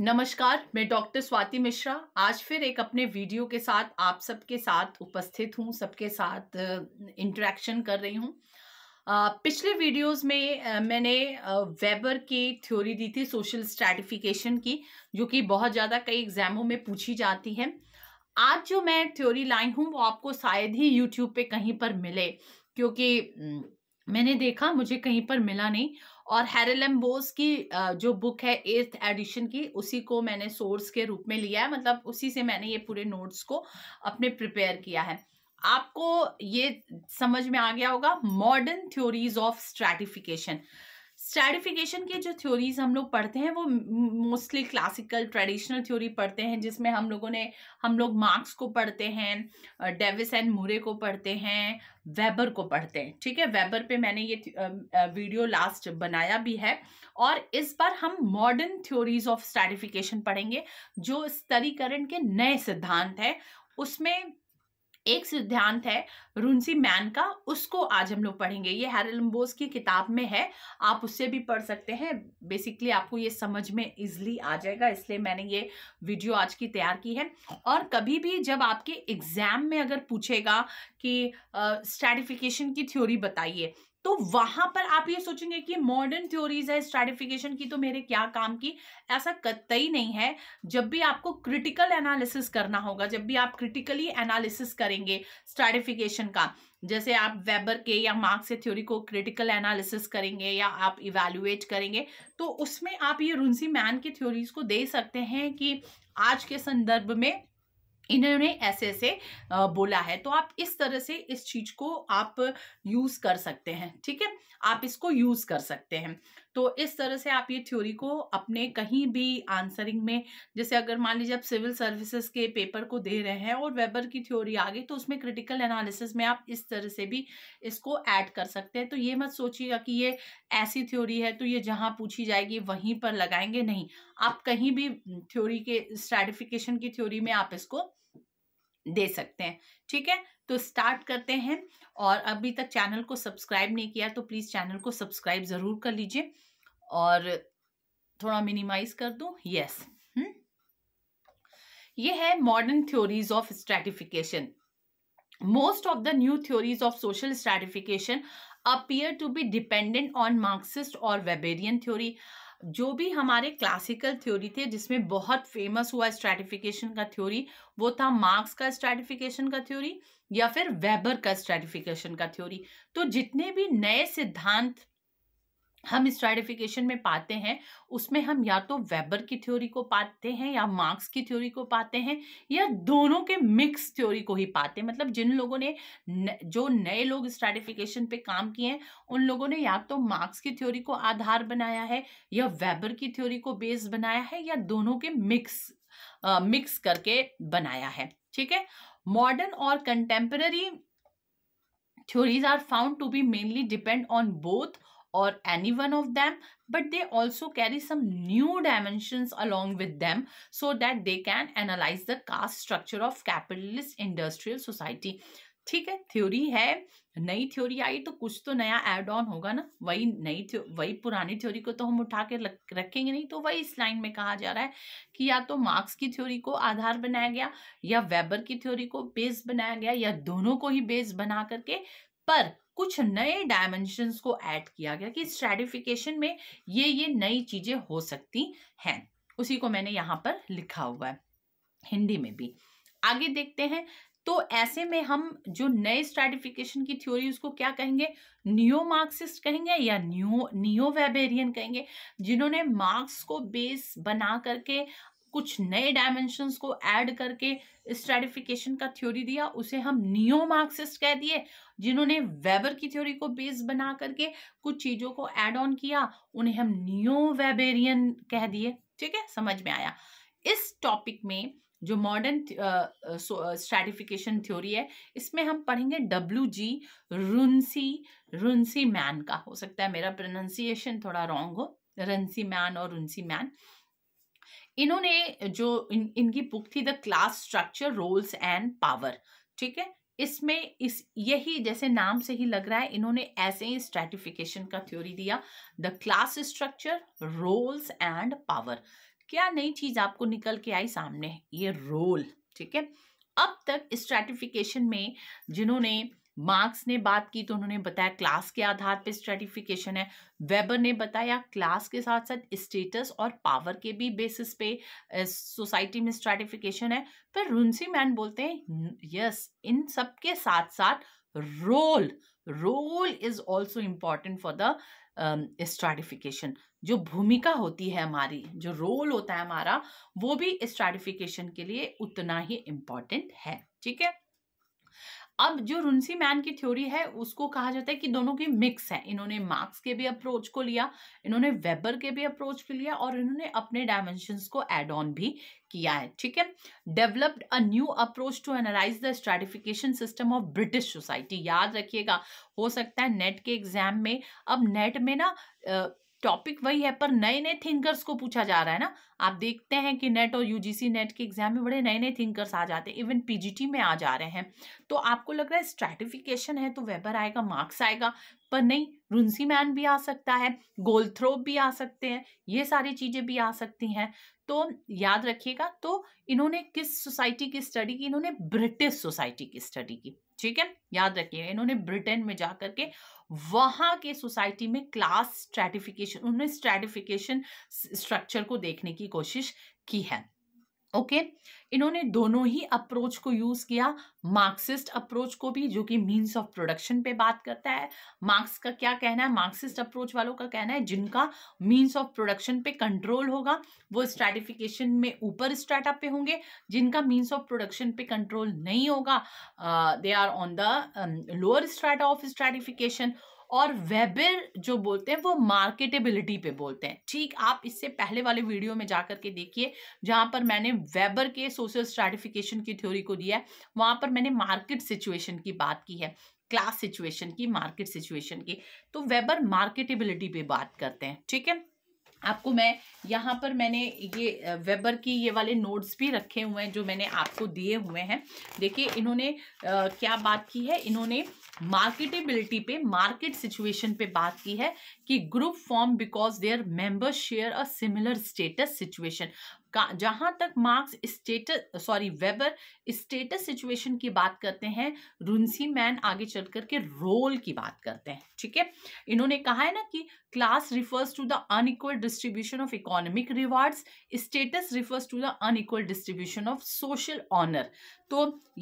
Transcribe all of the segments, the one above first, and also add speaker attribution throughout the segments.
Speaker 1: नमस्कार मैं डॉक्टर स्वाति मिश्रा आज फिर एक अपने वीडियो के साथ आप सबके साथ उपस्थित हूँ सबके साथ इंटरेक्शन कर रही हूँ पिछले वीडियोस में मैंने वेबर की थ्योरी दी थी सोशल स्ट्रेटिफिकेशन की जो कि बहुत ज़्यादा कई एग्जामों में पूछी जाती है आज जो मैं थ्योरी लाई हूँ वो आपको शायद ही यूट्यूब पे कहीं पर मिले क्योंकि मैंने देखा मुझे कहीं पर मिला नहीं और हेरेलम बोस की जो बुक है एट्थ एडिशन की उसी को मैंने सोर्स के रूप में लिया है मतलब उसी से मैंने ये पूरे नोट्स को अपने प्रिपेयर किया है आपको ये समझ में आ गया होगा modern theories of stratification stratification के जो थ्योरीज हम लोग पढ़ते हैं वो मोस्टली क्लासिकल ट्रेडिशनल थ्योरी पढ़ते हैं जिसमें हम लोगों ने हम लोग मार्क्स को पढ़ते हैं डेविस एंड मुरे को पढ़ते हैं वेबर को पढ़ते हैं ठीक है वेबर पे मैंने ये वीडियो लास्ट बनाया भी है और इस बार हम मॉडर्न थ्योरीज ऑफ स्ट्रेटिफिकेशन पढ़ेंगे जो स्तरीकरण के नए सिद्धांत है उसमें एक सिद्धांत है रुंसी मैन का उसको आज हम लोग पढ़ेंगे ये हैरलम्बोस की किताब में है आप उससे भी पढ़ सकते हैं बेसिकली आपको ये समझ में इजली आ जाएगा इसलिए मैंने ये वीडियो आज की तैयार की है और कभी भी जब आपके एग्जाम में अगर पूछेगा कि uh, की थ्योरी बताइए तो वहां पर आप ये सोचेंगे कि मॉडर्न थ्योरीज है स्ट्रेटिफिकेशन की तो मेरे क्या काम की ऐसा कतई नहीं है जब भी आपको क्रिटिकल एनालिसिस करना होगा जब भी आप क्रिटिकली एनालिसिस करेंगे स्ट्रेटिफिकेशन का जैसे आप वेबर के या मार्क्स के थ्योरी को क्रिटिकल एनालिसिस करेंगे या आप इवेल्युएट करेंगे तो उसमें आप ये रुंसी मैन की थ्योरीज को दे सकते हैं कि आज के संदर्भ में इन्होंने ऐसे ऐसे बोला है तो आप इस तरह से इस चीज को आप यूज कर सकते हैं ठीक है आप इसको यूज कर सकते हैं तो इस तरह से आप ये थ्योरी को अपने कहीं भी आंसरिंग में जैसे अगर मान लीजिए आप सिविल सर्विसेज के पेपर को दे रहे हैं और वेबर की थ्योरी आ गई तो उसमें क्रिटिकल एनालिसिस में आप इस तरह से भी इसको ऐड कर सकते हैं तो ये मत सोचिएगा कि ये ऐसी थ्योरी है तो ये जहाँ पूछी जाएगी वहीं पर लगाएंगे नहीं आप कहीं भी थ्योरी के स्ट्रेटिफिकेशन की थ्योरी में आप इसको दे सकते हैं ठीक है तो स्टार्ट करते हैं और अभी तक चैनल को सब्सक्राइब नहीं किया तो प्लीज़ चैनल को सब्सक्राइब ज़रूर कर लीजिए और थोड़ा मिनिमाइज कर दूँ यस ये है modern theories of stratification most of the new theories of social stratification appear to be dependent on Marxist और वेबेरियन थ्योरी जो भी हमारे क्लासिकल थ्योरी थे जिसमें बहुत फेमस हुआ स्ट्रेटिफिकेशन का थ्योरी वो था मार्क्स का स्ट्रेटिफिकेशन का थ्योरी या फिर वेबर का स्ट्रेटिफिकेशन का थ्योरी तो जितने भी नए सिद्धांत हम स्ट्राइडिफिकेशन में पाते हैं उसमें हम या तो वेबर की थ्योरी को पाते हैं या मार्क्स की थ्योरी को पाते हैं या दोनों के मिक्स थ्योरी को ही पाते हैं मतलब जिन लोगों ने न, जो नए लोग स्ट्रैटिफिकेशन पे काम किए हैं उन लोगों ने या तो मार्क्स की थ्योरी को आधार बनाया है या वेबर की थ्योरी को बेस बनाया है या दोनों के मिक्स मिक्स करके बनाया है ठीक है मॉडर्न और contemporary theories are found to be mainly depend on both or any one of them but they also carry some new dimensions along with them so that they can analyze the caste structure of capitalist industrial society ठीक है theory है नई theory आई तो कुछ तो नया add on होगा ना वही नई वही पुरानी थ्योरी को तो हम उठा के रखेंगे नहीं तो वही इस लाइन में कहा जा रहा है कि या तो मार्क्स की थ्योरी को आधार बनाया गया या वेबर की थ्योरी को बेस बनाया गया या दोनों को ही बेस बना करके पर कुछ नए डायमेंशंस को ऐड किया गया कि स्ट्रेटिफिकेशन में ये ये नई चीज़ें हो सकती हैं उसी को मैंने यहाँ पर लिखा हुआ है हिंदी में भी आगे देखते हैं तो ऐसे में हम जो नए स्ट्रेटिफिकेशन की थ्योरी उसको क्या कहेंगे न्यू मार्क्सिस्ट कहेंगे या न्यू न्यू वेबेरियन कहेंगे जिन्होंने मार्क्स को बेस बना करके कुछ नए डायमेंशंस को ऐड करके स्ट्रेटिफिकेशन का थ्योरी दिया उसे हम नियो मार्क्सिस्ट कह दिए जिन्होंने वेबर की थ्योरी को बेस बना करके कुछ चीज़ों को ऐड ऑन किया उन्हें हम नियो वेबेरियन कह दिए ठीक है समझ में आया इस टॉपिक में जो मॉडर्न स्ट्रेटिफिकेशन थ्योरी है इसमें हम पढ़ेंगे डब्ल्यू जी रुंसी रुंसी मैन का हो सकता है मेरा प्रोनाउंसिएशन थोड़ा रॉन्ग हो रंसी मैन और रुंसी मैन इन्होंने जो इन, इनकी बुक थी the class structure roles and power ठीक है इसमें इस यही जैसे नाम से ही लग रहा है इन्होंने ऐसे ही स्ट्रेटिफिकेशन का थ्योरी दिया the class structure roles and power क्या नई चीज आपको निकल के आई सामने ये रोल ठीक है अब तक स्ट्रेटिफिकेशन में जिन्होंने मार्क्स ने बात की तो उन्होंने बताया क्लास के आधार पे स्ट्रेटिफिकेशन है वेबर ने बताया क्लास के साथ साथ स्टेटस और पावर के भी बेसिस पे सोसाइटी में स्ट्रेटिफिकेशन है पर रुंसी मैन बोलते हैं यस इन सब के साथ साथ role role is also important for the stratification जो भूमिका होती है हमारी जो रोल होता है हमारा वो भी स्ट्रेटिफिकेशन के लिए उतना ही इम्पॉर्टेंट है ठीक है अब जो रुंसी मैन की थ्योरी है उसको कहा जाता है कि दोनों की मिक्स है इन्होंने मार्क्स के भी अप्रोच को लिया इन्होंने वेबर के भी अप्रोच को लिया और इन्होंने अपने डायमेंशंस को एड ऑन भी किया है ठीक है developed a new approach to analyse the stratification system of British society याद रखिएगा हो सकता है नेट के एग्जाम में अब नेट में ना टॉपिक वही है पर नए नए थिंकर्स को पूछा जा रहा है ना आप देखते हैं कि नेट और यूजीसी नेट के एग्जाम में बड़े नए नए थिंकर्स आ जाते हैं इवन पीजीटी में आ जा रहे हैं तो आपको लग रहा है स्ट्रेटिफिकेशन है तो वेबर आएगा मार्क्स आएगा पर नहीं रुंसी मैन भी आ सकता है गोल थ्रो भी आ सकते हैं ये सारी चीज़ें भी आ सकती हैं तो याद रखिएगा तो इन्होंने किस सोसाइटी की स्टडी की इन्होंने ब्रिटिश सोसाइटी की स्टडी की ठीक है याद रखिएगा इन्होंने ब्रिटेन में जा के वहाँ के सोसाइटी में क्लास स्ट्रेटिफिकेशन उन्होंने स्ट्रेटिफिकेशन स्ट्रक्चर को देखने की कोशिश की है ओके okay? इन्होंने दोनों ही अप्रोच को यूज किया मार्क्सिस्ट अप्रोच को भी जो कि मीन्स ऑफ प्रोडक्शन पे बात करता है मार्क्स का क्या कहना है मार्क्सिस्ट अप्रोच वालों का कहना है जिनका मीन्स ऑफ प्रोडक्शन पे कंट्रोल होगा वो स्ट्रेटिफिकेशन में ऊपर स्टार्टअप पे होंगे जिनका मीन्स ऑफ प्रोडक्शन पे कंट्रोल नहीं होगा they are on the lower strata of stratification और वेबर जो बोलते हैं वो मार्केटेबिलिटी पे बोलते हैं ठीक आप इससे पहले वाले वीडियो में जा करके देखिए जहाँ पर मैंने वेबर के सोशल स्ट्रेटिफिकेशन की थ्योरी को दिया है वहाँ पर मैंने मार्केट सिचुएशन की बात की है क्लास सिचुएशन की मार्केट सिचुएशन की तो वेबर मार्केटेबिलिटी पे बात करते हैं ठीक है आपको मैं यहाँ पर मैंने ये वेबर की ये वाले नोट्स भी रखे हुए हैं जो मैंने आपको दिए हुए हैं देखिए इन्होंने आ, क्या बात की है इन्होंने मार्केटेबिलिटी पे मार्केट सिचुएशन पे बात की है कि group form because their members share a similar status situation जहां तक Marx status sorry Weber status situation की बात करते हैं रुंसी मैन आगे चल करके रोल की बात करते हैं ठीक है इन्होंने कहा है ना कि class refers to the unequal distribution of economic rewards status refers to the unequal distribution of social honour तो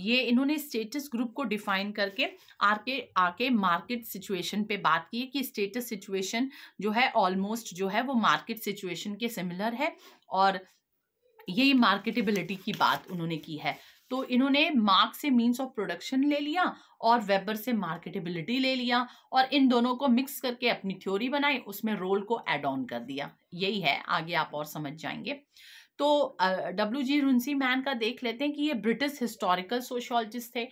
Speaker 1: ये इन्होंने स्टेटस ग्रुप को डिफाइन करके आके आके मार्केट सिचुएशन पे बात की कि स्टेटस सिचुएशन जो है ऑलमोस्ट जो है वो मार्केट सिचुएशन के सिमिलर है और ये मार्केटेबिलिटी की बात उन्होंने की है तो इन्होंने मार्क से मीन्स ऑफ प्रोडक्शन ले लिया और वेबर से मार्केटेबिलिटी ले लिया और इन दोनों को मिक्स करके अपनी थ्योरी बनाई उसमें रोल को एड ऑन कर दिया यही है आगे आप और समझ जाएंगे तो डब्ल्यू जी रुंसी मैन का देख लेते हैं कि ये ब्रिटिश हिस्टोरिकल सोशोलॉजिस्ट थे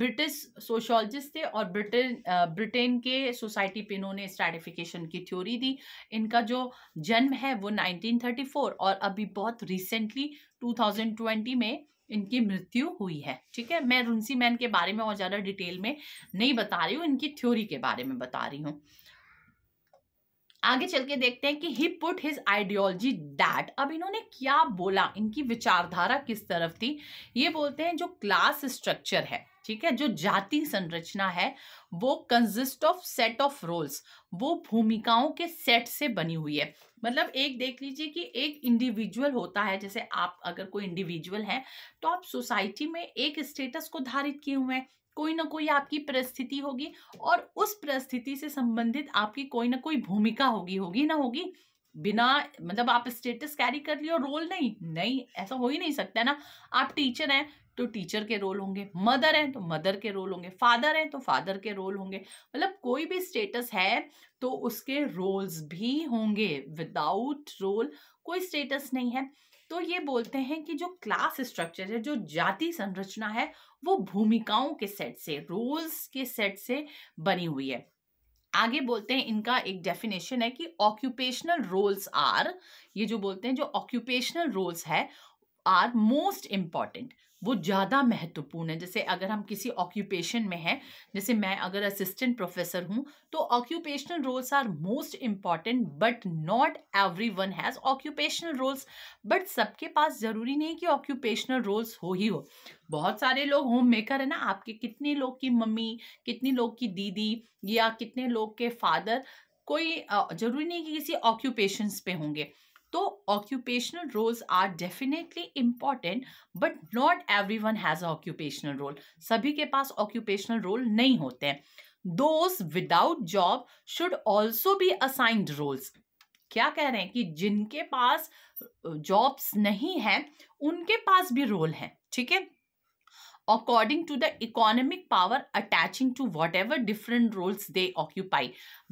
Speaker 1: ब्रिटिश सोशोलॉजिस्ट थे और ब्रिटेन ब्रिटेन के सोसाइटी पे इन्होंने स्ट्रेटिफिकेशन की थ्योरी दी इनका जो जन्म है वो 1934 और अभी बहुत रिसेंटली 2020 में इनकी मृत्यु हुई है ठीक है मैं रुंसी मैन के बारे में और ज़्यादा डिटेल में नहीं बता रही हूँ इनकी थ्योरी के बारे में बता रही हूँ आगे चल के देखते हैं कि he put his ideology that अब इन्होंने क्या बोला इनकी विचारधारा किस तरफ थी ये बोलते हैं जो क्लास स्ट्रक्चर है ठीक है जो जाति संरचना है वो consist of set of roles वो भूमिकाओं के सेट से बनी हुई है मतलब एक देख लीजिए कि एक इंडिविजुअल होता है जैसे आप अगर कोई इंडिविजुअल हैं तो आप सोसाइटी में एक स्टेटस को धारित किए हुए हैं कोई ना कोई आपकी परिस्थिति होगी और उस परिस्थिति से संबंधित आपकी कोई ना कोई भूमिका होगी होगी ना होगी बिना मतलब आप स्टेटस कैरी कर लियो रोल नहीं नहीं ऐसा हो ही नहीं सकता है ना आप टीचर हैं तो टीचर के रोल होंगे मदर हैं तो मदर के रोल होंगे फादर हैं तो फादर के रोल होंगे मतलब कोई भी स्टेटस है तो उसके रोल्स भी होंगे विदाउट रोल कोई स्टेटस नहीं है तो ये बोलते हैं कि जो क्लास स्ट्रक्चर है जो जाति संरचना है वो भूमिकाओं के सेट से रोल्स के सेट से बनी हुई है आगे बोलते हैं इनका एक डेफिनेशन है कि ऑक्यूपेशनल रोल्स आर ये जो बोलते हैं जो ऑक्यूपेशनल रोल्स है आर मोस्ट इम्पॉर्टेंट वो ज़्यादा महत्वपूर्ण है जैसे अगर हम किसी ऑक्यूपेशन में हैं जैसे मैं अगर असिस्टेंट प्रोफेसर हूँ तो occupational roles are most important but not every one has occupational roles but सबके पास ज़रूरी नहीं कि ऑक्यूपेशनल रोल्स हो ही हो बहुत सारे लोग होम मेकर है ना आपके कितने लोग की मम्मी कितने लोग की दीदी या कितने लोग के फादर कोई ज़रूरी नहीं कि किसी ऑक्यूपेशंस पे होंगे तो occupational roles are definitely important but not every one has occupational role सभी के पास ऑक्यूपेशनल रोल नहीं होते हैं those without job should also be assigned roles क्या कह रहे हैं कि जिनके पास जॉब्स नहीं है उनके पास भी रोल है ठीक है according to the economic power attaching to whatever different roles they occupy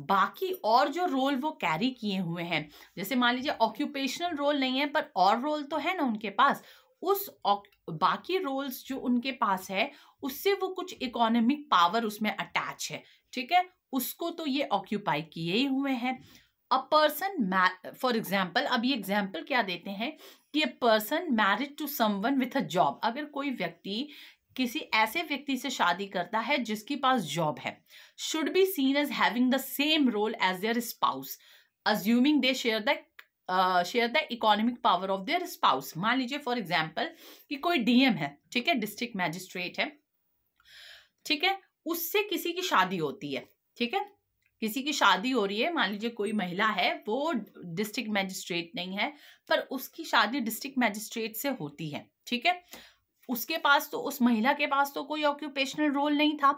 Speaker 1: बाकी और जो रोल वो कैरी किए हुए हैं जैसे मान लीजिए ऑक्यूपेशनल रोल नहीं है पर और रोल तो है ना उनके पास उस बाकी रोल्स जो उनके पास है उससे वो कुछ इकोनॉमिक पावर उसमें अटैच है ठीक है उसको तो ये ऑक्यूपाई किए ही हुए हैं अ पर्सन फॉर एग्जाम्पल अब ये एग्जाम्पल क्या देते हैं कि a person married to someone with a job अगर कोई व्यक्ति किसी ऐसे व्यक्ति से शादी करता है जिसके पास जॉब है should be seen as having the same role as their spouse assuming they share the share the economic power of their spouse मान लीजिए फॉर एग्जाम्पल कि कोई डीएम है ठीक है डिस्ट्रिक्ट मैजिस्ट्रेट है ठीक है उससे किसी की शादी होती है ठीक है किसी की शादी हो रही है मान लीजिए कोई महिला है वो डिस्ट्रिक्ट मैजिस्ट्रेट नहीं है पर उसकी शादी डिस्ट्रिक्ट मैजिस्ट्रेट से होती है ठीक है उसके पास तो उस महिला के पास तो कोई ऑक्यूपेशनल रोल नहीं था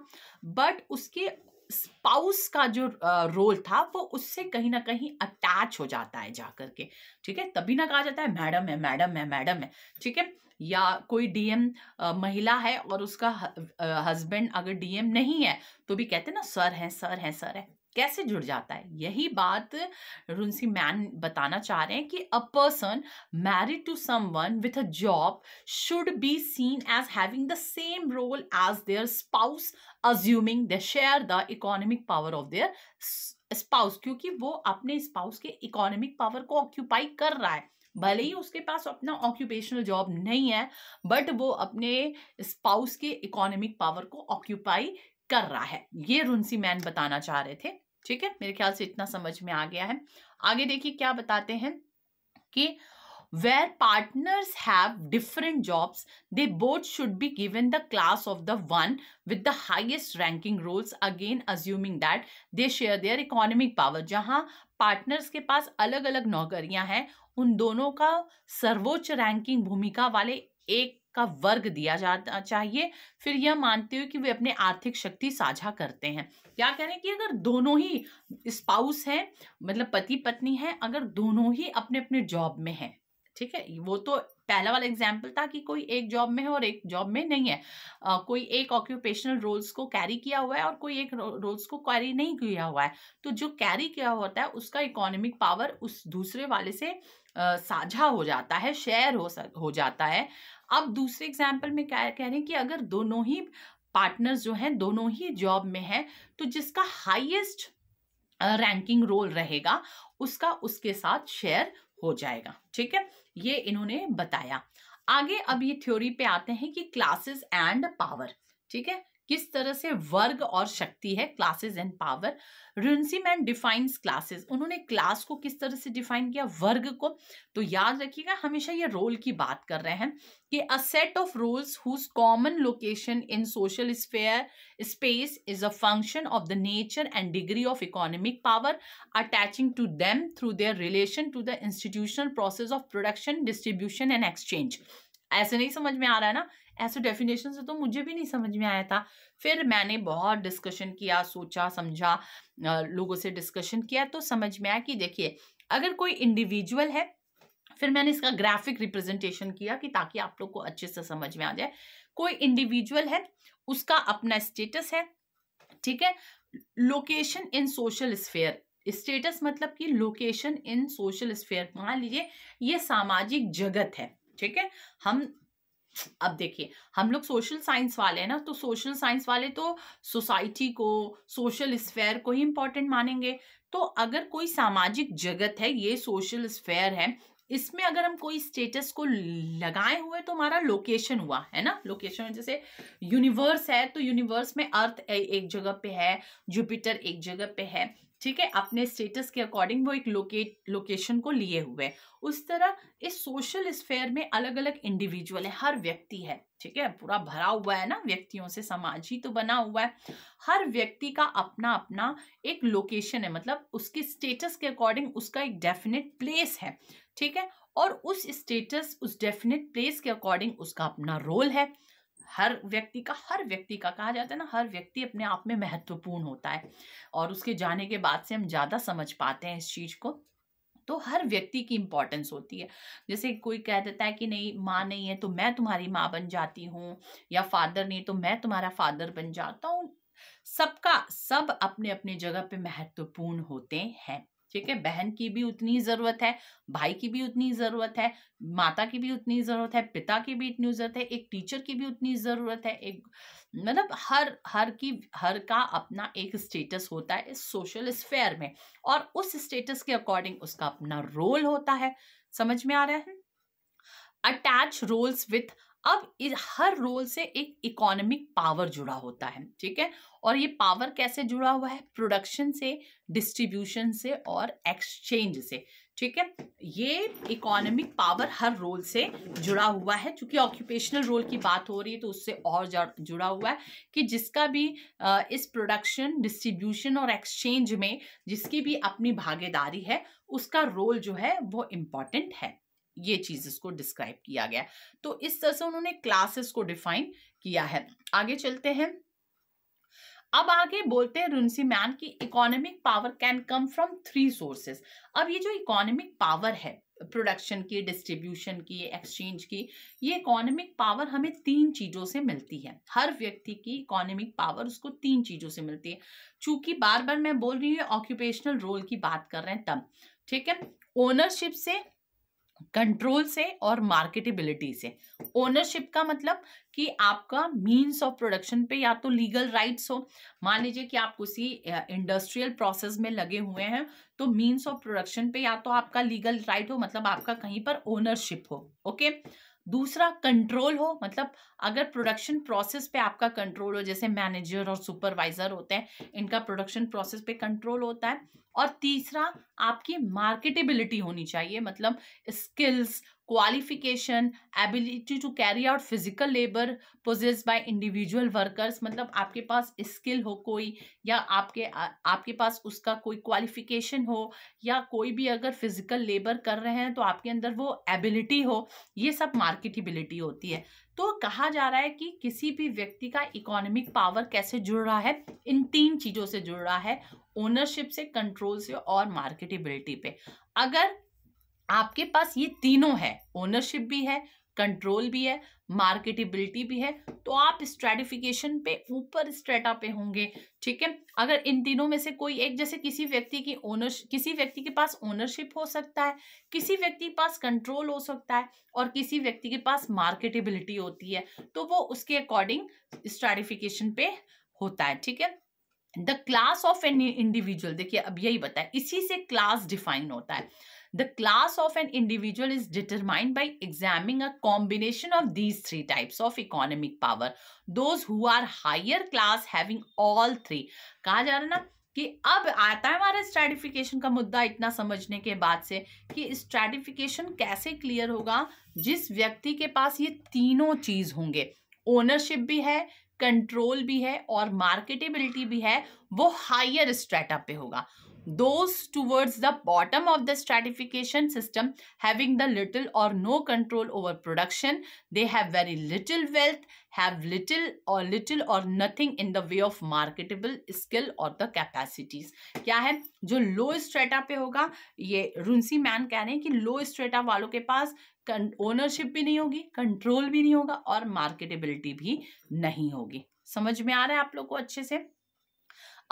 Speaker 1: बट उसके स्पाउस का जो रोल था वो उससे कहीं ना कहीं अटैच हो जाता है जाकर के ठीक है तभी ना कहा जाता है मैडम है मैडम है मैडम है ठीक है या कोई डीएम महिला है और उसका हस्बैंड अगर डीएम नहीं है तो भी कहते हैं ना सर है सर है सर है कैसे जुड़ जाता है यही बात रुंसी मैन बताना चाह रहे हैं कि a person married to someone with a job should be seen as having the same role as their spouse assuming the share the economic power of their spouse क्योंकि वो अपने स्पाउस के इकोनॉमिक पावर को occupy कर रहा है भले ही उसके पास अपना ऑक्यूपेशनल जॉब नहीं है बट वो अपने स्पाउस के इकोनॉमिक पावर को ऑक्यूपाई कर रहा है ये रुंसी मैन बताना चाह रहे थे ठीक है मेरे ख्याल से इतना समझ में आ गया है आगे देखिए क्या बताते हैं कि where partners have different jobs they both should be given the class of the one with the highest ranking roles again assuming that they share their economic power जहां पार्टनर्स के पास अलग अलग नौकरियां हैं उन दोनों का सर्वोच्च रैंकिंग भूमिका वाले एक का वर्ग दिया जाना चाहिए फिर यह मानते हुए कि वे अपने आर्थिक शक्ति साझा करते हैं क्या कह रहे हैं कि अगर दोनों ही स्पाउस हैं मतलब पति पत्नी हैं अगर दोनों ही अपने अपने जॉब में हैं ठीक है वो तो पहला वाला एग्जाम्पल था कि कोई एक जॉब में है और एक जॉब में नहीं है आ, कोई एक ऑक्यूपेशनल रोल्स को कैरी किया हुआ है और कोई एक रोल्स को कैरी नहीं किया हुआ है तो जो कैरी किया होता है उसका इकोनॉमिक पावर उस दूसरे वाले से साझा हो जाता है शेयर हो सक, हो जाता है अब दूसरे एग्जाम्पल में क्या कह रहे हैं कि अगर दोनों ही पार्टनर्स जो हैं दोनों ही जॉब में हैं तो जिसका हाइएस्ट रैंकिंग रोल रहेगा उसका उसके साथ शेयर हो जाएगा ठीक है ये इन्होंने बताया आगे अब ये थ्योरी पे आते हैं कि क्लासेस एंड पावर ठीक है किस तरह से वर्ग और शक्ति है classes and power Runciman defines classes उन्होंने क्लास को किस तरह से डिफाइन किया वर्ग को तो याद रखिएगा हमेशा ये रोल की बात कर रहे हैं कि a set of roles whose common location in social sphere space is a function of the nature and degree of economic power attaching to them through their relation to the institutional process of production distribution and exchange ऐसे नहीं समझ में आ रहा है ना ऐसे definition से तो मुझे भी नहीं समझ में आया था फिर मैंने बहुत डिस्कशन किया सोचा समझा लोगों से डिस्कशन किया तो समझ में आया कि देखिए अगर कोई इंडिविजुअल है फिर मैंने इसका ग्राफिक रिप्रेजेंटेशन किया कि ताकि आप लोग को अच्छे से समझ में आ जाए कोई इंडिविजुअल है उसका अपना स्टेटस है ठीक है location in social sphere status मतलब कि लोकेशन इन सोशल स्फेयर मान लीजिए ये सामाजिक जगत है ठीक है हम अब देखिए हम लोग सोशल साइंस वाले हैं ना तो सोशल साइंस वाले तो सोसाइटी को सोशल स्फेयर को ही इम्पोर्टेंट मानेंगे तो अगर कोई सामाजिक जगत है ये सोशल स्फेयर है इसमें अगर हम कोई स्टेटस को लगाए हुए तो हमारा लोकेशन हुआ है ना लोकेशन जैसे यूनिवर्स है तो यूनिवर्स में अर्थ एक जगह पे है जुपिटर एक जगह पे है ठीक है अपने स्टेटस के अकॉर्डिंग वो एक लोकेट लोकेशन को लिए हुए उस तरह इस सोशल स्फेयर में अलग अलग इंडिविजुअल है हर व्यक्ति है ठीक है पूरा भरा हुआ है ना व्यक्तियों से समाज ही तो बना हुआ है हर व्यक्ति का अपना अपना एक लोकेशन है मतलब उसके स्टेटस के अकॉर्डिंग उसका एक डेफिनेट प्लेस है ठीक है और उस स्टेटस उस डेफिनेट प्लेस के अकॉर्डिंग उसका अपना रोल है हर व्यक्ति का हर व्यक्ति का कहा जाता है ना हर व्यक्ति अपने आप में महत्वपूर्ण होता है और उसके जाने के बाद से हम ज़्यादा समझ पाते हैं इस चीज़ को तो हर व्यक्ति की इंपॉर्टेंस होती है जैसे कोई कह देता है कि नहीं माँ नहीं है तो मैं तुम्हारी माँ बन जाती हूँ या फादर नहीं तो मैं तुम्हारा फादर बन जाता हूँ सबका सब अपने अपने जगह पे महत्वपूर्ण होते हैं ठीक है बहन की भी उतनी ज़रूरत है भाई की भी उतनी ज़रूरत है माता की भी उतनी ज़रूरत है पिता की भी इतनी ज़रूरत है एक टीचर की भी उतनी ज़रूरत है एक मतलब हर हर की हर का अपना एक स्टेटस होता है इस सोशल स्फेयर में और उस स्टेटस के अकॉर्डिंग उसका अपना रोल होता है समझ में आ रहा है अटैच रोल्स विथ अब इस हर रोल से एक इकोनॉमिक पावर जुड़ा होता है ठीक है और ये पावर कैसे जुड़ा हुआ है प्रोडक्शन से डिस्ट्रीब्यूशन से और एक्सचेंज से ठीक है ये इकोनॉमिक पावर हर रोल से जुड़ा हुआ है क्योंकि ऑक्यूपेशनल रोल की बात हो रही है तो उससे और जुड़ा हुआ है कि जिसका भी इस प्रोडक्शन डिस्ट्रीब्यूशन और एक्सचेंज में जिसकी भी अपनी भागीदारी है उसका रोल जो है वो इम्पॉर्टेंट है ये चीज इसको डिस्क्राइब किया गया तो इस तरह से उन्होंने क्लासेस को डिफाइन किया है आगे चलते हैं अब आगे बोलते हैं रुंसी मैन की economic power can come from three sources अब ये जो इकोनॉमिक पावर है प्रोडक्शन की डिस्ट्रीब्यूशन की एक्सचेंज की ये इकोनॉमिक पावर हमें तीन चीज़ों से मिलती है हर व्यक्ति की इकोनॉमिक पावर उसको तीन चीज़ों से मिलती है चूंकि बार बार मैं बोल रही हूँ ऑक्यूपेशनल रोल की बात कर रहे हैं तब ठीक है ओनरशिप से कंट्रोल से और मार्केटेबिलिटी से ओनरशिप का मतलब कि आपका मींस ऑफ प्रोडक्शन पे या तो लीगल राइट्स हो मान लीजिए कि आप किसी इंडस्ट्रियल प्रोसेस में लगे हुए हैं तो मींस ऑफ प्रोडक्शन पे या तो आपका लीगल राइट right हो मतलब आपका कहीं पर ओनरशिप हो ओके okay? दूसरा कंट्रोल हो मतलब अगर प्रोडक्शन प्रोसेस पे आपका कंट्रोल हो जैसे मैनेजर और सुपरवाइजर होते हैं इनका प्रोडक्शन प्रोसेस पे कंट्रोल होता है और तीसरा आपकी मार्केटेबिलिटी होनी चाहिए मतलब skills qualification ability to carry out physical labour possessed by individual workers मतलब आपके पास स्किल हो कोई या आपके आपके पास उसका कोई क्वालिफिकेशन हो या कोई भी अगर फिजिकल लेबर कर रहे हैं तो आपके अंदर वो एबिलिटी हो ये सब मार्केटिबिलिटी होती है तो कहा जा रहा है कि किसी भी व्यक्ति का इकोनॉमिक पावर कैसे जुड़ रहा है इन तीन चीज़ों से जुड़ रहा है ओनरशिप से कंट्रोल से और मार्केटिबिलिटी पे अगर आपके पास ये तीनों है ओनरशिप भी है कंट्रोल भी है मार्केटेबिलिटी भी है तो आप स्ट्रेटिफिकेशन पे ऊपर स्ट्रेटा पे होंगे ठीक है अगर इन तीनों में से कोई एक जैसे किसी व्यक्ति की ओनर किसी व्यक्ति के पास ओनरशिप हो सकता है किसी व्यक्ति के पास कंट्रोल हो सकता है और किसी व्यक्ति के पास मार्केटेबिलिटी होती है तो वो उसके अकॉर्डिंग स्ट्रेटिफिकेशन पे होता है ठीक है the class of an individual देखिए अब यही बताए इसी से क्लास डिफाइन होता है The class of an individual is determined by examining a combination of these three types of economic power. Those who are higher class having all three. कहा जा रहा ना कि अब आता है हमारा स्ट्रेटिफिकेशन का मुद्दा इतना समझने के बाद से कि स्ट्रेटिफिकेशन कैसे क्लियर होगा जिस व्यक्ति के पास ये तीनों चीज़ होंगे ओनरशिप भी है कंट्रोल भी है और मार्केटेबिलिटी भी है वो हायर स्ट्रेटा पे होगा those towards the bottom of the stratification system having the little or no control over production they have very little wealth have little or little or nothing in the way of marketable skill or the capacities kya hai jo low strata pe hoga ye runsi man keh rahe hain ki low strata walon ke paas ownership bhi nahi hogi control bhi nahi hoga aur marketability bhi nahi hogi samajh mein aa raha hai aap लोग ko acche se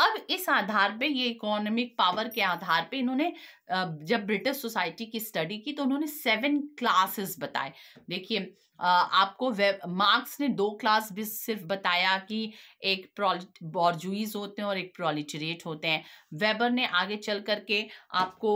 Speaker 1: अब इस आधार पे ये economic power के आधार पे इन्होंने जब British society की स्टडी की तो उन्होंने सेवन क्लासेस बताए देखिए आपको मार्क्स ने दो क्लास भी सिर्फ बताया कि एक बॉर्जुइज होते हैं और एक प्रोलिटरेट होते हैं वेबर ने आगे चल करके आपको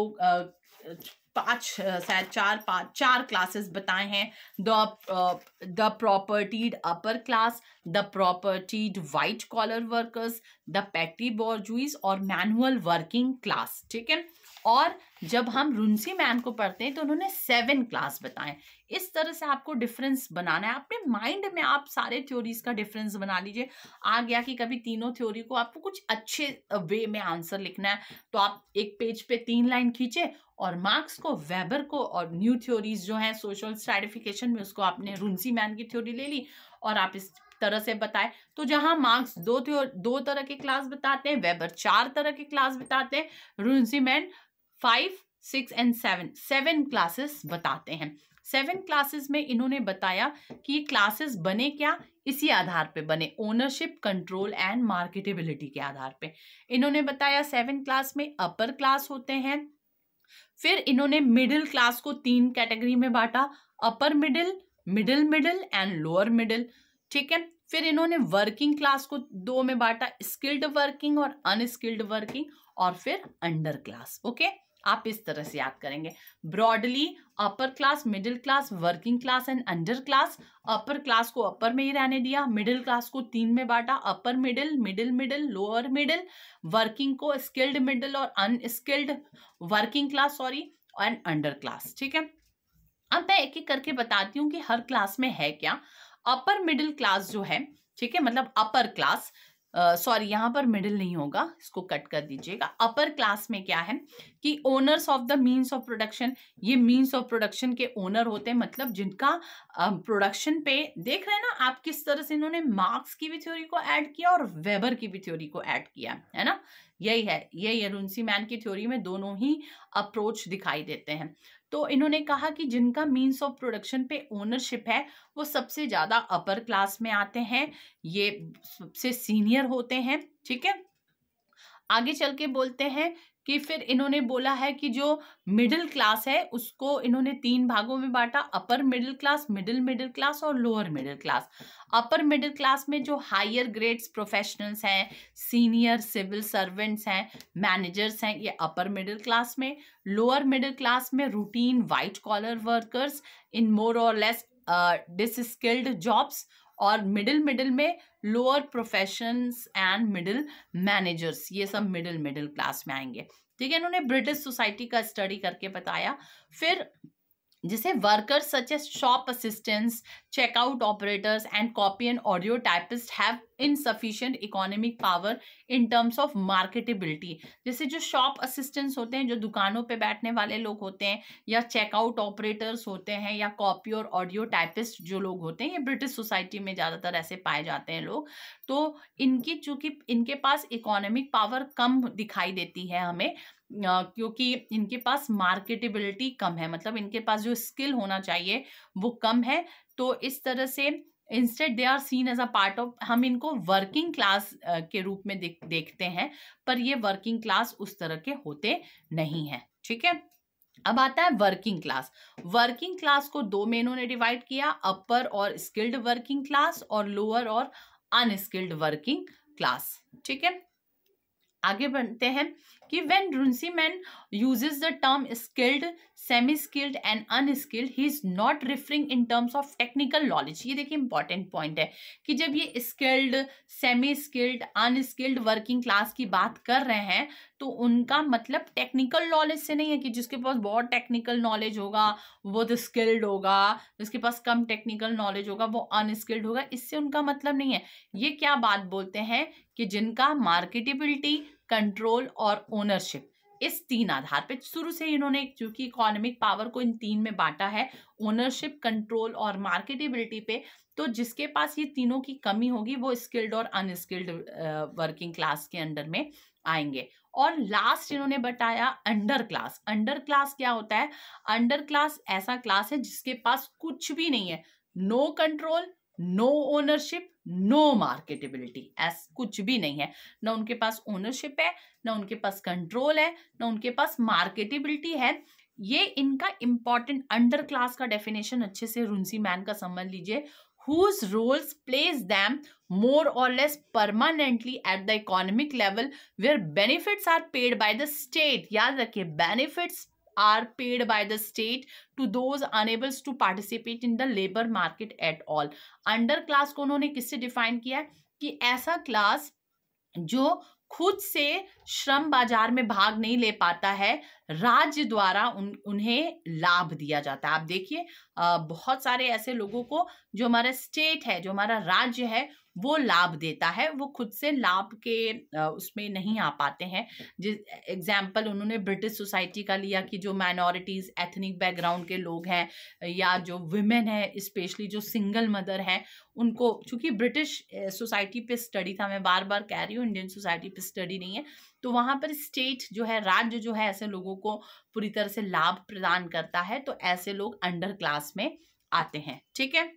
Speaker 1: पांच शायद चार पांच चार क्लासेस बताए हैं the the propertied upper class the propertied white collar workers the petty bourgeois और मैनुअल वर्किंग क्लास ठीक है और जब हम रुंसी मैन को पढ़ते हैं तो उन्होंने सेवन क्लास बताए इस तरह से आपको डिफरेंस बनाना है अपने माइंड में आप सारे थ्योरीज का डिफरेंस बना लीजिए आ गया कि कभी तीनों थ्योरी को आपको कुछ अच्छे वे में आंसर लिखना है तो आप एक पेज पे तीन लाइन खींचे और मार्क्स को वेबर को और न्यू थ्योरीज जो है सोशल स्ट्रेटिफिकेशन में उसको आपने रुंसी मैन की थ्योरी ले ली और आप इस तरह से बताए तो जहां मार्क्स दो दो तरह के क्लास बताते हैं वेबर चार तरह के क्लास बताते हैं man five six and seven seven classes बताते हैं सेवन क्लासेस में इन्होंने बताया कि ये क्लासेस बने क्या इसी आधार पे बने ओनरशिप कंट्रोल एंड मार्केटेबिलिटी के आधार पे इन्होंने बताया सेवन क्लास में अपर क्लास होते हैं फिर इन्होंने मिडिल क्लास को तीन कैटेगरी में बांटा upper middle middle middle and lower middle ठीक है फिर इन्होंने वर्किंग क्लास को दो में बांटा स्किल्ड वर्किंग और अनस्किल्ड वर्किंग और फिर अंडर क्लास ओके okay? आप इस तरह से याद करेंगे broadly upper class middle class working class and under class upper class को अपर में ही रहने दिया मिडिल क्लास को तीन में बांटा upper middle middle middle lower middle working को स्किल्ड मिडिल और unskilled working class sorry and under class ठीक है अब मैं एक एक करके बताती हूँ कि हर क्लास में है क्या अपर मिडिल क्लास जो है ठीक है मतलब अपर क्लास सॉरी यहाँ पर मिडिल नहीं होगा इसको कट कर दीजिएगा अपर क्लास में क्या है कि owners of the means of production ये मीन्स ऑफ प्रोडक्शन के ओनर होते हैं मतलब जिनका प्रोडक्शन पे देख रहे हैं ना आप किस तरह से इन्होंने मार्क्स की भी थ्योरी को ऐड किया और वेबर की भी थ्योरी को ऐड किया है ना यही है यही अरुणसी मैन की थ्योरी में दोनों ही अप्रोच दिखाई देते हैं तो इन्होंने कहा कि जिनका मीन्स ऑफ प्रोडक्शन पे ओनरशिप है वो सबसे ज़्यादा अपर क्लास में आते हैं ये सबसे सीनियर होते हैं ठीक है आगे चल के बोलते हैं कि फिर इन्होंने बोला है कि जो मिडिल क्लास है उसको इन्होंने तीन भागों में बांटा upper middle class middle middle class और lower middle class upper middle class में जो हायर ग्रेड्स प्रोफेशनल्स हैं सीनियर सिविल सर्वेंट्स हैं मैनेजर्स हैं ये अपर मिडिल क्लास में लोअर मिडिल क्लास में routine white collar workers in more और लेस डिसस्किल्ड जॉब्स और मिडिल मिडिल में lower professions and middle managers ये सब मिडिल मिडिल क्लास में आएंगे ठीक है इन्होंने ब्रिटिश सोसाइटी का स्टडी करके बताया फिर जिसे workers such as shop assistants checkout operators and copy and audio typist have insufficient economic power in terms of marketability जैसे जो शॉप असिस्टेंट्स होते हैं जो दुकानों पे बैठने वाले लोग होते हैं या चेकआउट ऑपरेटर्स होते हैं या कॉपी और ऑडियो टाइपिस्ट जो लोग होते हैं ये ब्रिटिश सोसाइटी में ज़्यादातर ऐसे पाए जाते हैं लोग तो इनकी चूंकि इनके पास इकोनॉमिक पावर कम दिखाई देती है हमें क्योंकि इनके पास मार्केटेबिलिटी कम है मतलब इनके पास जो स्किल होना चाहिए वो कम है तो इस तरह से instead they are seen as a part of हम इनको वर्किंग क्लास के रूप में देखते हैं पर ये वर्किंग क्लास उस तरह के होते नहीं है ठीक है अब आता है वर्किंग क्लास वर्किंग क्लास को दो में इन्होंने डिवाइड किया अपर और स्किल्ड वर्किंग क्लास और लोअर और अनस्किल्ड वर्किंग क्लास ठीक है आगे बढ़ते हैं कि when Runciman use the term skilled semi skilled and unskilled he is not referring in terms of technical knowledge ये देखिए इंपॉर्टेंट पॉइंट है कि जब ये skilled semi skilled unskilled working class की बात कर रहे हैं तो उनका मतलब टेक्निकल नॉलेज से नहीं है कि जिसके पास बहुत टेक्निकल नॉलेज होगा वो तो स्किल्ड होगा जिसके पास कम टेक्निकल नॉलेज होगा वो अनस्किल्ड होगा इससे उनका मतलब नहीं है ये क्या बात बोलते हैं कि जिनका मार्केटेबिलिटी कंट्रोल और ओनरशिप इस तीन आधार पे शुरू से इन्होंने क्योंकि इकोनॉमिक पावर को इन तीन में बांटा है ओनरशिप कंट्रोल और मार्केटेबिलिटी पे तो जिसके पास ये तीनों की कमी होगी वो स्किल्ड और अनस्किल्ड वर्किंग क्लास के अंडर में आएंगे और लास्ट इन्होंने बताया अंडर क्लास अंडर क्लास क्या होता है अंडर क्लास ऐसा क्लास है जिसके पास कुछ भी नहीं है no control no ownership no marketability एस कुछ भी नहीं है ना उनके पास ओनरशिप है ना उनके पास कंट्रोल है ना उनके पास मार्केटेबिलिटी है ये इनका इंपॉर्टेंट अंडर क्लास का डेफिनेशन अच्छे से रुंसी मैन का समझ लीजिए whose roles plays them more or less permanently at the economic level where benefits are paid by the state याद रखिए benefits are paid by the state to those unable to participate in the labor market at all under class को उन्होंने किससे define किया है कि ऐसा class जो खुद से श्रम बाजार में भाग नहीं ले पाता है राज्य द्वारा उन उन्हें लाभ दिया जाता है आप देखिए बहुत सारे ऐसे लोगों को जो हमारा स्टेट है जो हमारा राज्य है वो लाभ देता है वो खुद से लाभ के उसमें नहीं आ पाते हैं जिस एग्जाम्पल उन्होंने ब्रिटिश सोसाइटी का लिया कि जो माइनॉरिटीज़ एथनिक बैकग्राउंड के लोग हैं या जो वुमेन है स्पेशली जो सिंगल मदर हैं उनको चूँकि ब्रिटिश सोसाइटी पे स्टडी था मैं बार बार कह रही हूँ इंडियन सोसाइटी पे स्टडी नहीं है तो वहाँ पर स्टेट जो है राज्य जो है ऐसे लोगों को पूरी तरह से लाभ प्रदान करता है तो ऐसे लोग अंडर क्लास में आते हैं ठीक है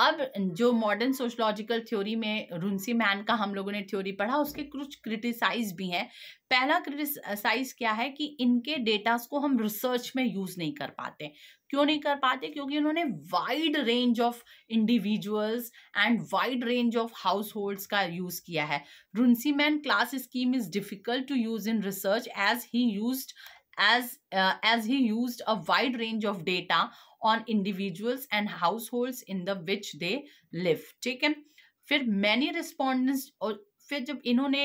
Speaker 1: अब जो मॉडर्न सोशलॉजिकल थ्योरी में रुंसी मैन का हम लोगों ने थ्योरी पढ़ा उसके कुछ क्रिटिसाइज भी हैं पहला क्रिटिसाइज क्या है कि इनके डेटास को हम रिसर्च में यूज़ नहीं कर पाते क्यों नहीं कर पाते क्योंकि उन्होंने wide range of individuals and wide range of households का यूज़ किया है Runciman class scheme is difficult to use in research as he use as uh, as he used a wide range of data on individuals and household in the which they live ठीक है फिर many respondents और फिर जब इन्होंने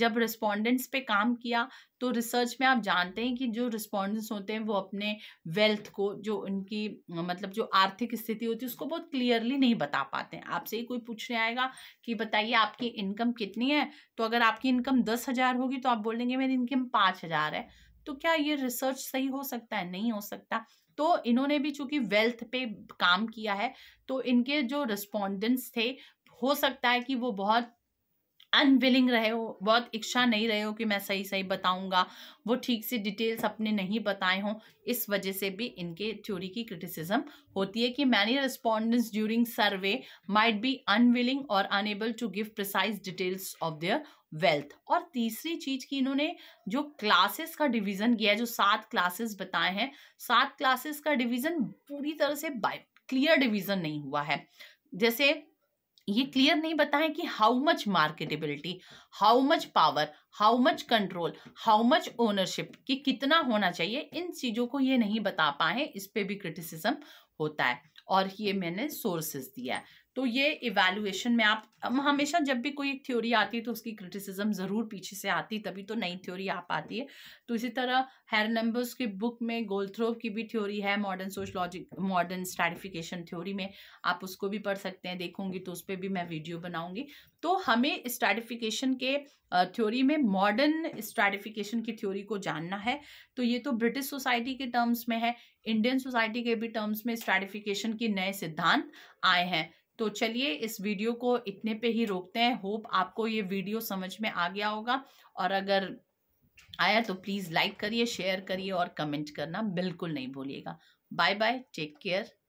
Speaker 1: जब respondents पे काम किया तो रिसर्च में आप जानते हैं कि जो रिस्पोंडेंट्स होते हैं वो अपने वेल्थ को जो उनकी मतलब जो आर्थिक स्थिति होती है उसको बहुत क्लियरली नहीं बता पाते हैं आपसे ही कोई पूछने आएगा कि बताइए आपकी इनकम कितनी है तो अगर आपकी इनकम दस हज़ार होगी तो आप बोलेंगे मेरी इनकम पाँच हज़ार है तो क्या ये रिसर्च सही हो सकता है नहीं हो सकता तो इन्होंने भी चूंकि वेल्थ पे काम किया है तो इनके जो रिस्पोंडेंट्स थे हो सकता है कि वो बहुत अनविलिंग रहे हो बहुत इच्छा नहीं रहे हो कि मैं सही सही बताऊंगा वो ठीक से डिटेल्स अपने नहीं बताए हों इस वजह से भी इनके थ्योरी की क्रिटिसिज्म होती है कि many respondents during survey might be unwilling और unable to give precise details of their wealth और तीसरी चीज की इन्होंने जो क्लासेस का डिवीजन किया है जो सात क्लासेस बताए हैं सात क्लासेस का डिवीजन पूरी तरह से क्लियर डिवीजन नहीं हुआ है जैसे ये क्लियर नहीं बताए कि how much marketability how much power how much control how much ownership कि कितना होना चाहिए इन चीज़ों को ये नहीं बता पाए इस पर भी क्रिटिसिज्म होता है और ये मैंने सोर्सेस दिया है तो ये इवेल्युएशन में आप हमेशा जब भी कोई एक थ्योरी आती है तो उसकी क्रिटिसिज्म ज़रूर पीछे से आती तभी तो नई थ्योरी आ पाती है तो इसी तरह हेर नंबर्स की बुक में गोल्थ्रोव की भी थ्योरी है modern sociologic modern stratification theory में आप उसको भी पढ़ सकते हैं देखूंगी तो उस पर भी मैं वीडियो बनाऊंगी तो हमें स्ट्रेटिफिकेशन के थ्योरी में मॉडर्न स्ट्रेटिफिकेशन की थ्योरी को जानना है तो ये तो ब्रिटिश सोसाइटी के टर्म्स में है इंडियन सोसाइटी के भी टर्म्स में स्ट्रेटिफिकेशन के नए सिद्धांत आए हैं तो चलिए इस वीडियो को इतने पे ही रोकते हैं होप आपको ये वीडियो समझ में आ गया होगा और अगर आया तो प्लीज़ लाइक करिए शेयर करिए और कमेंट करना बिल्कुल नहीं भूलिएगा बाय बाय टेक केयर